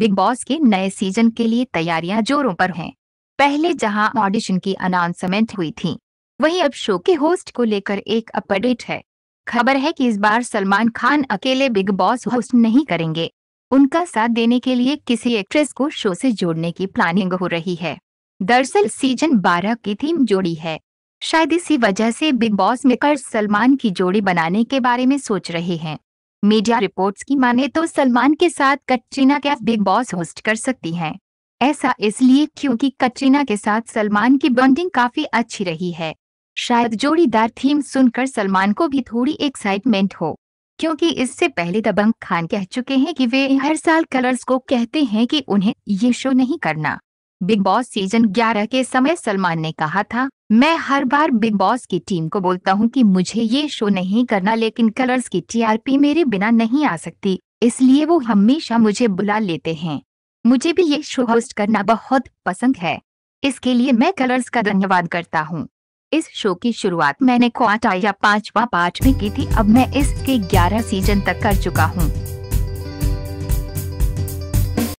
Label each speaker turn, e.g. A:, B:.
A: Big boss के नए season के लिए तैयारियां जोरों पर हैं पहले जहां ऑडिशन की अनाउंसमेंट हुई थी वहीं अब शो के होस्ट को लेकर एक अपडेट है खबर है कि इस बार सलमान खान अकेले बिग बॉस होस्ट नहीं करेंगे उनका साथ देने के लिए किसी एक्ट्रेस को शो से जोड़ने की प्लानिंग हो रही है दरअसल सीजन 12 की थीम जोड़ी है शायद इसी वजह से बिग बॉस मेकर सलमान की जोड़ी बनाने के बारे में सोच रहे हैं मीडिया रिपोर्ट्स की माने तो सलमान के साथ Katrina Kaif Bigg Boss host कर सकती हैं। ऐसा इसलिए क्योंकि कटरीना के साथ सलमान की बॉन्डिंग काफी अच्छी रही है शायद जोड़ीदार थीम सुनकर सलमान को भी थोड़ी एक्साइटमेंट हो क्योंकि इससे पहले दबंग खान कह चुके हैं कि वे हर साल कलर्स को कहते हैं कि उन्हें ये शो नहीं करना बिग बॉस सीजन 11 के समय सलमान ने कहा था मैं हर बार बिग बॉस की टीम को बोलता हूँ कि मुझे ये शो नहीं करना लेकिन कलर्स की टीआरपी मेरे बिना नहीं आ सकती इसलिए वो हमेशा मुझे बुला लेते हैं मुझे भी ये शो होस्ट करना बहुत पसंद है इसके लिए मैं कलर्स का धन्यवाद करता हूँ इस शो की शुरुआत मैंने क्वाटा या पांचवा पार्ट में की थी अब मैं इसके ग्यारह सीजन तक कर चुका हूँ